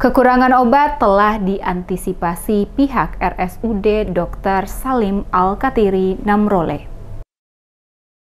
Kekurangan obat telah diantisipasi pihak RSUD Dr. Salim Al-Katiri Namrole.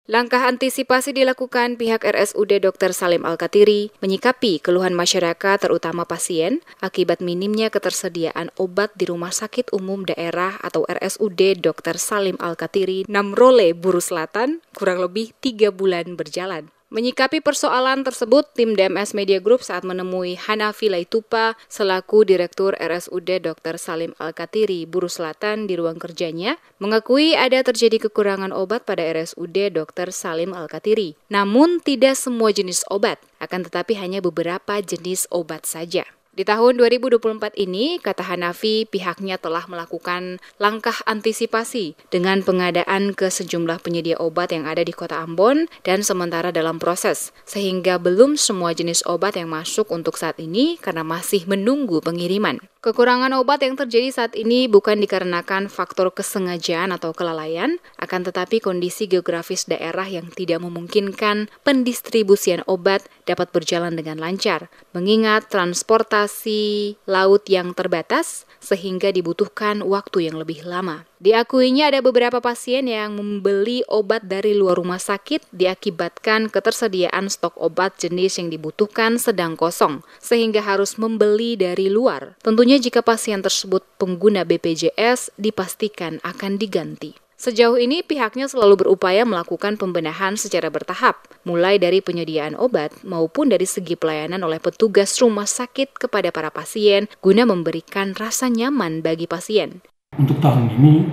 Langkah antisipasi dilakukan pihak RSUD Dr. Salim Al-Katiri menyikapi keluhan masyarakat terutama pasien akibat minimnya ketersediaan obat di Rumah Sakit Umum Daerah atau RSUD Dr. Salim Al-Katiri Namrole Buru Selatan kurang lebih tiga bulan berjalan. Menyikapi persoalan tersebut, tim DMS Media Group saat menemui Hanafi Laitupa selaku Direktur RSUD Dr. Salim Al-Katiri, Buru Selatan di ruang kerjanya, mengakui ada terjadi kekurangan obat pada RSUD Dr. Salim Al-Katiri. Namun tidak semua jenis obat, akan tetapi hanya beberapa jenis obat saja. Di tahun 2024 ini, kata Hanafi, pihaknya telah melakukan langkah antisipasi dengan pengadaan ke sejumlah penyedia obat yang ada di kota Ambon dan sementara dalam proses, sehingga belum semua jenis obat yang masuk untuk saat ini karena masih menunggu pengiriman. Kekurangan obat yang terjadi saat ini bukan dikarenakan faktor kesengajaan atau kelalaian, akan tetapi kondisi geografis daerah yang tidak memungkinkan pendistribusian obat dapat berjalan dengan lancar, mengingat transportasi lokasi laut yang terbatas sehingga dibutuhkan waktu yang lebih lama. Diakuinya ada beberapa pasien yang membeli obat dari luar rumah sakit diakibatkan ketersediaan stok obat jenis yang dibutuhkan sedang kosong, sehingga harus membeli dari luar. Tentunya jika pasien tersebut pengguna BPJS dipastikan akan diganti. Sejauh ini pihaknya selalu berupaya melakukan pembenahan secara bertahap, mulai dari penyediaan obat maupun dari segi pelayanan oleh petugas rumah sakit kepada para pasien guna memberikan rasa nyaman bagi pasien. Untuk tahun ini,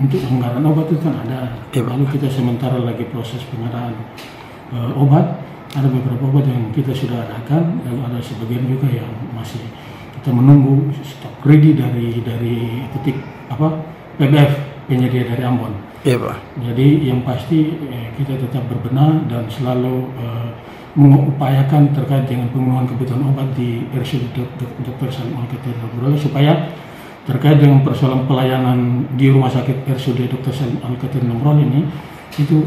untuk pengadaan obat itu kan ada. Iya, lalu kita sementara lagi proses pengadaan e, obat. Ada beberapa obat yang kita sudah adakan, lalu ada sebagian juga yang masih kita menunggu stok ready dari dari titik apa PBF penyedia dari Ambon. Iya pak. Jadi yang pasti eh, kita tetap berbenah dan selalu eh, mengupayakan terkait dengan pemenuhan kebutuhan obat di RSUD Dr. Salim Al supaya terkait dengan persoalan pelayanan di rumah sakit RSUD Dr. Salim Al Nomrol ini itu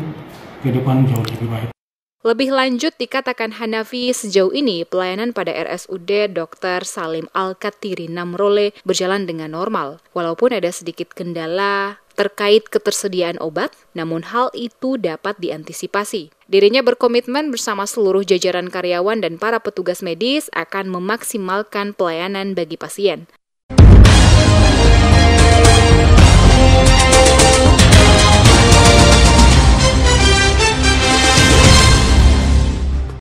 ke depan jauh lebih baik. Lebih lanjut dikatakan Hanafi sejauh ini pelayanan pada RSUD Dr. Salim Al-Katiri Namrole berjalan dengan normal walaupun ada sedikit kendala terkait ketersediaan obat, namun hal itu dapat diantisipasi. Dirinya berkomitmen bersama seluruh jajaran karyawan dan para petugas medis akan memaksimalkan pelayanan bagi pasien.